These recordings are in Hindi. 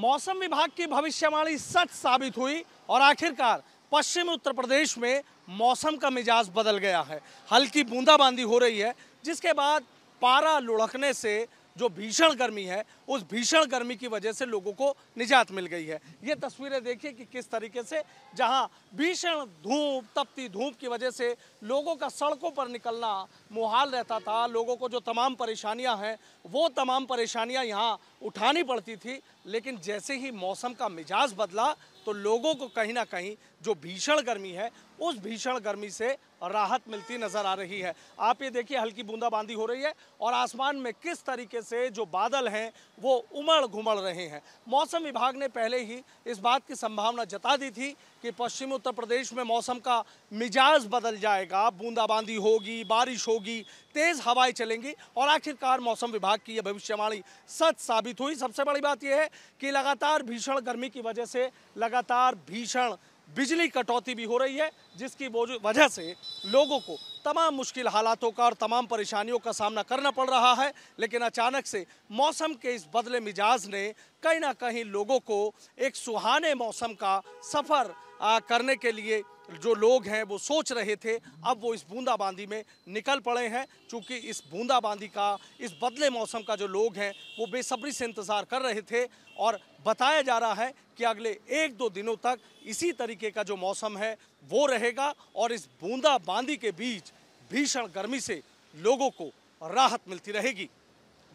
मौसम विभाग की भविष्यवाणी सच साबित हुई और आखिरकार पश्चिमी उत्तर प्रदेश में मौसम का मिजाज बदल गया है हल्की बूंदाबांदी हो रही है जिसके बाद पारा लुढ़कने से जो भीषण गर्मी है उस भीषण गर्मी की वजह से लोगों को निजात मिल गई है ये तस्वीरें देखिए कि किस तरीके से जहां भीषण धूप तपती धूप की वजह से लोगों का सड़कों पर निकलना मुहाल रहता था लोगों को जो तमाम परेशानियां हैं वो तमाम परेशानियां यहां उठानी पड़ती थी लेकिन जैसे ही मौसम का मिजाज बदला तो लोगों को कहीं ना कहीं जो भीषण गर्मी है उस भीषण गर्मी से राहत मिलती नज़र आ रही है आप ये देखिए हल्की बूंदाबांदी हो रही है और आसमान में किस तरीके से जो बादल हैं वो उमड़ घुमड़ रहे हैं मौसम विभाग ने पहले ही इस बात की संभावना जता दी थी कि पश्चिमी उत्तर प्रदेश में मौसम का मिजाज बदल जाएगा बूंदाबांदी होगी बारिश होगी तेज़ हवाएं चलेंगी और आखिरकार मौसम विभाग की यह भविष्यवाणी सच साबित हुई सबसे बड़ी बात यह है कि लगातार भीषण गर्मी की वजह से लगातार भीषण बिजली कटौती भी हो रही है जिसकी वजह से लोगों को तमाम मुश्किल हालातों का और तमाम परेशानियों का सामना करना पड़ रहा है लेकिन अचानक से मौसम के इस बदले मिजाज ने कहीं ना कहीं लोगों को एक सुहाने मौसम का सफ़र आ, करने के लिए जो लोग हैं वो सोच रहे थे अब वो इस बूंदाबांदी में निकल पड़े हैं क्योंकि इस बूंदाबांदी का इस बदले मौसम का जो लोग हैं वो बेसब्री से इंतज़ार कर रहे थे और बताया जा रहा है कि अगले एक दो दिनों तक इसी तरीके का जो मौसम है वो रहेगा और इस बूंदाबांदी के बीच भीषण गर्मी से लोगों को राहत मिलती रहेगी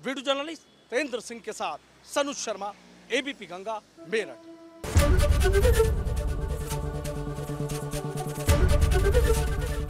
वीडियो जर्नलिस्ट तेंद्र सिंह के साथ सनुज शर्मा एबीपी गंगा मेरठ